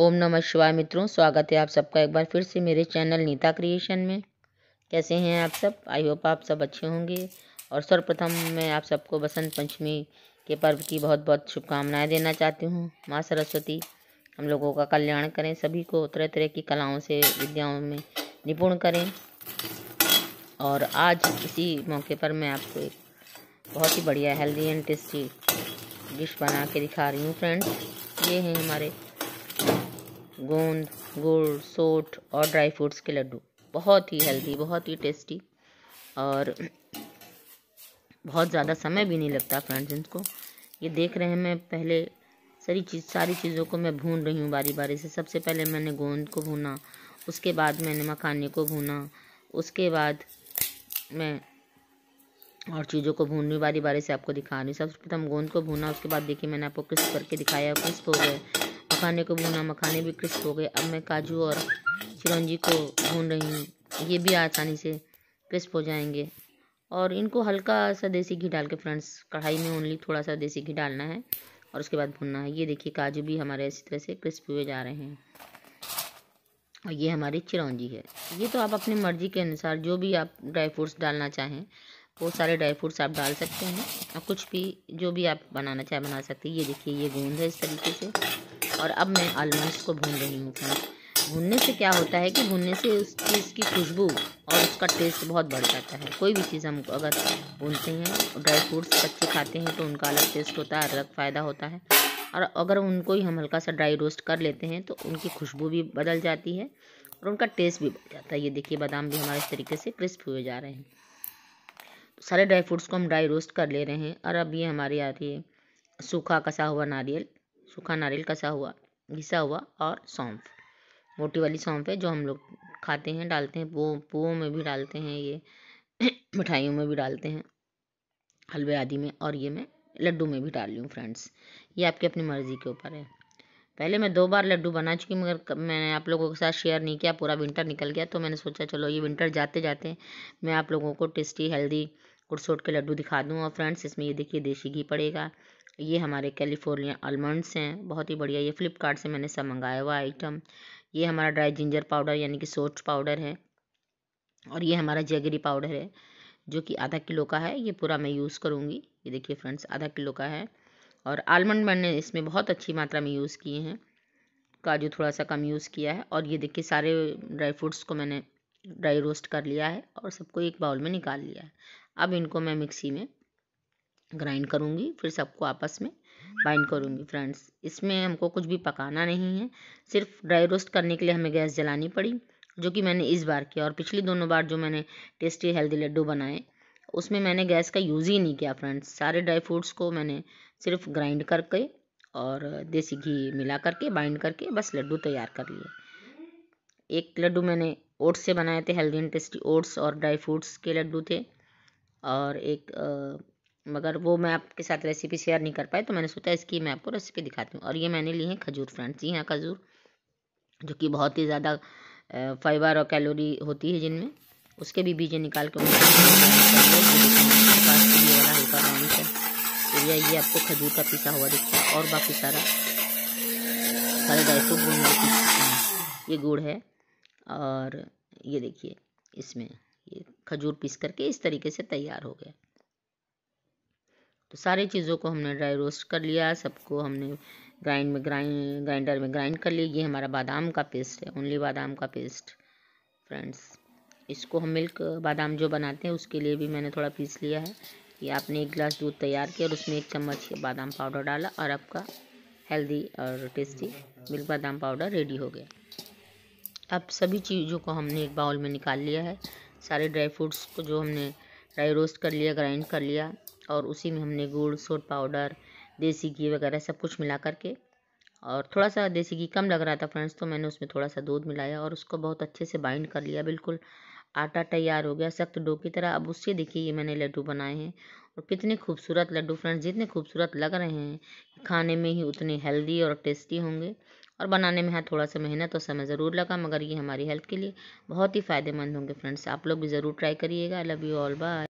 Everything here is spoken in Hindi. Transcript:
ओम नमः शिवाय मित्रों स्वागत है आप सबका एक बार फिर से मेरे चैनल नीता क्रिएशन में कैसे हैं आप सब आई होप आप सब अच्छे होंगे और सर्वप्रथम मैं आप सबको बसंत पंचमी के पर्व की बहुत बहुत शुभकामनाएं देना चाहती हूँ माँ सरस्वती हम लोगों का कल्याण करें सभी को तरह तरह की कलाओं से विद्याओं में निपुण करें और आज इसी मौके पर मैं आपको एक बहुत ही बढ़िया हेल्दी एंड टेस्टी डिश बना के दिखा रही हूँ फ्रेंड्स ये हैं हमारे गोंद गुड़ सोट और ड्राई फ्रूट्स के लड्डू बहुत ही हेल्दी बहुत ही टेस्टी और बहुत ज़्यादा समय भी नहीं लगता फ्रेंड्स इनको ये देख रहे हैं मैं पहले सारी चीज़ सारी चीज़ों को मैं भून रही हूँ बारी बारी से सबसे पहले मैंने गोंद को भूना उसके बाद मैंने मखाने को भूना उसके बाद मैं और चीज़ों को भून रही बारी बारी से आपको दिखा रही हूँ सबसे प्रथम गोंद को भूना उसके बाद देखिए मैंने आपको क्रिस्प करके दिखाया क्रिस्प हो गए मखाने को भूना मखाने भी क्रिस्प हो गए अब मैं काजू और चिरौंजी को भून रही हूँ ये भी आसानी से क्रिस्प हो जाएंगे और इनको हल्का सा देसी घी डाल के फ्रेंड्स कढ़ाई में ओनली थोड़ा सा देसी घी डालना है और उसके बाद भूनना है ये देखिए काजू भी हमारे इसी तरह से क्रिस्प हुए जा रहे हैं और ये हमारी चिरौंजी है ये तो आप अपनी मर्ज़ी के अनुसार जो भी आप ड्राई फ्रूट्स डालना चाहें वो सारे ड्राई फ्रूट्स आप डाल सकते हैं और कुछ भी जो भी आप बनाना चाहे बना सकते हैं ये देखिए ये गूंद है इस तरीके से और अब मैं आलमंड्स को भून रही हूँ भूनने से क्या होता है कि भूनने से उस चीज़ की खुशबू और उसका टेस्ट बहुत बढ़ जाता है कोई भी चीज़ हम अगर भूनते हैं ड्राई फ्रूट्स कच्चे खाते हैं तो उनका अलग टेस्ट होता है अलग फ़ायदा होता है और अगर उनको ही हम हल्का सा ड्राई रोस्ट कर लेते हैं तो उनकी खुशबू भी बदल जाती है और उनका टेस्ट भी बढ़ जाता है ये देखिए बादाम भी हमारे इस तरीके से क्रिस्प हुए जा रहे हैं सारे ड्राई फ्रूट्स को हम ड्राई रोस्ट कर ले रहे हैं और अब ये हमारी आ रही है सूखा कसा हुआ नारियल सूखा नारियल कसा हुआ घिसा हुआ और सौंफ मोटी वाली सौंफ है जो हम लोग खाते हैं डालते हैं पो पुओं में भी डालते हैं ये मिठाइयों में भी डालते हैं हलवे आदि में और ये मैं लड्डू में भी डाल रही हूँ फ्रेंड्स ये आपकी अपनी मर्ज़ी के ऊपर है पहले मैं दो बार लड्डू बना चुकी मगर मैंने आप लोगों के साथ शेयर नहीं किया पूरा विंटर निकल गया तो मैंने सोचा चलो ये विंटर जाते जाते मैं आप लोगों को टेस्टी हेल्दी कुरसोट के लड्डू दिखा दूँ और फ्रेंड्स इसमें ये देखिए देसी घी पड़ेगा ये हमारे कैलिफोर्निया आलमंड्स हैं बहुत ही बढ़िया ये फ़्लिपकार्ट से मैंने सब मंगाया हुआ आइटम ये हमारा ड्राई जिंजर पाउडर यानी कि सोच पाउडर है और ये हमारा जैगरी पाउडर है जो कि आधा किलो का है ये पूरा मैं यूज़ करूँगी ये देखिए फ्रेंड्स आधा किलो का है और आलमंड मैंने इसमें बहुत अच्छी मात्रा में यूज़ किए हैं काजू थोड़ा सा कम यूज़ किया है और ये देखिए सारे ड्राई फ्रूट्स को मैंने ड्राई रोस्ट कर लिया है और सबको एक बाउल में निकाल लिया है अब इनको मैं मिक्सी में ग्राइंड करूँगी फिर सबको आपस में बाइंड करूँगी फ्रेंड्स इसमें हमको कुछ भी पकाना नहीं है सिर्फ ड्राई रोस्ट करने के लिए हमें गैस जलानी पड़ी जो कि मैंने इस बार किया और पिछली दोनों बार जो मैंने टेस्टी हेल्दी लड्डू बनाए उसमें मैंने गैस का यूज़ ही नहीं किया फ्रेंड्स सारे ड्राई फ्रूट्स को मैंने सिर्फ ग्राइंड करके और देसी घी मिला करके बाइंड करके बस लड्डू तैयार कर लिए एक लड्डू मैंने ओट्स से बनाए थे हेल्दी एंड टेस्टी ओट्स और ड्राई फ्रूट्स के लड्डू थे और एक मगर वो मैं आपके साथ रेसिपी शेयर नहीं कर पाई तो मैंने सोचा इसकी मैं आपको रेसिपी दिखाती हूँ और ये मैंने ली है खजूर फ्रेंड्स जी हाँ खजूर जो कि बहुत ही ज़्यादा फाइबर और कैलोरी होती है जिनमें उसके भी बीजे निकाल के तो ये आपको खजूर का पीसा हुआ दिखता है और बाकी सारा सारे ढाई गुड़ ये गुड़ है और ये देखिए इसमें ये खजूर पीस करके इस तरीके से तैयार हो गया तो सारी चीज़ों को हमने ड्राई रोस्ट कर लिया सबको हमने ग्राइंड में ग्राइंड ग्राइंडर में ग्राइंड कर लिया ये हमारा बादाम का पेस्ट है ओनली बादाम का पेस्ट फ्रेंड्स इसको हम मिल्क बादाम जो बनाते हैं उसके लिए भी मैंने थोड़ा पीस लिया है ये आपने एक गिलास दूध तैयार किया और उसमें एक चम्मच बादाम पाउडर डाला और आपका हेल्दी और टेस्टी मिल्क बादाम पाउडर रेडी हो गया अब सभी चीज़ों को हमने एक बाउल में निकाल लिया है सारे ड्राई फ्रूट्स को जो हमने ड्राई रोस्ट कर लिया ग्राइंड कर लिया और उसी में हमने गुड़ सोड पाउडर देसी घी वगैरह सब कुछ मिला करके और थोड़ा सा देसी घी कम लग रहा था फ्रेंड्स तो मैंने उसमें थोड़ा सा दूध मिलाया और उसको बहुत अच्छे से बाइंड कर लिया बिल्कुल आटा तैयार हो गया सख्त डो की तरह अब उससे देखिए ये मैंने लड्डू बनाए हैं और कितने खूबसूरत लड्डू फ्रेंड्स जितने खूबसूरत लग रहे हैं खाने में ही उतने हेल्दी और टेस्टी होंगे और बनाने में हाँ थोड़ा सा मेहनत और समय ज़रूर लगा मगर ये हमारी हेल्थ के लिए बहुत ही फ़ायदेमंद होंगे फ्रेंड्स आप लोग भी ज़रूर ट्राई करिएगा लव यू ऑल बाय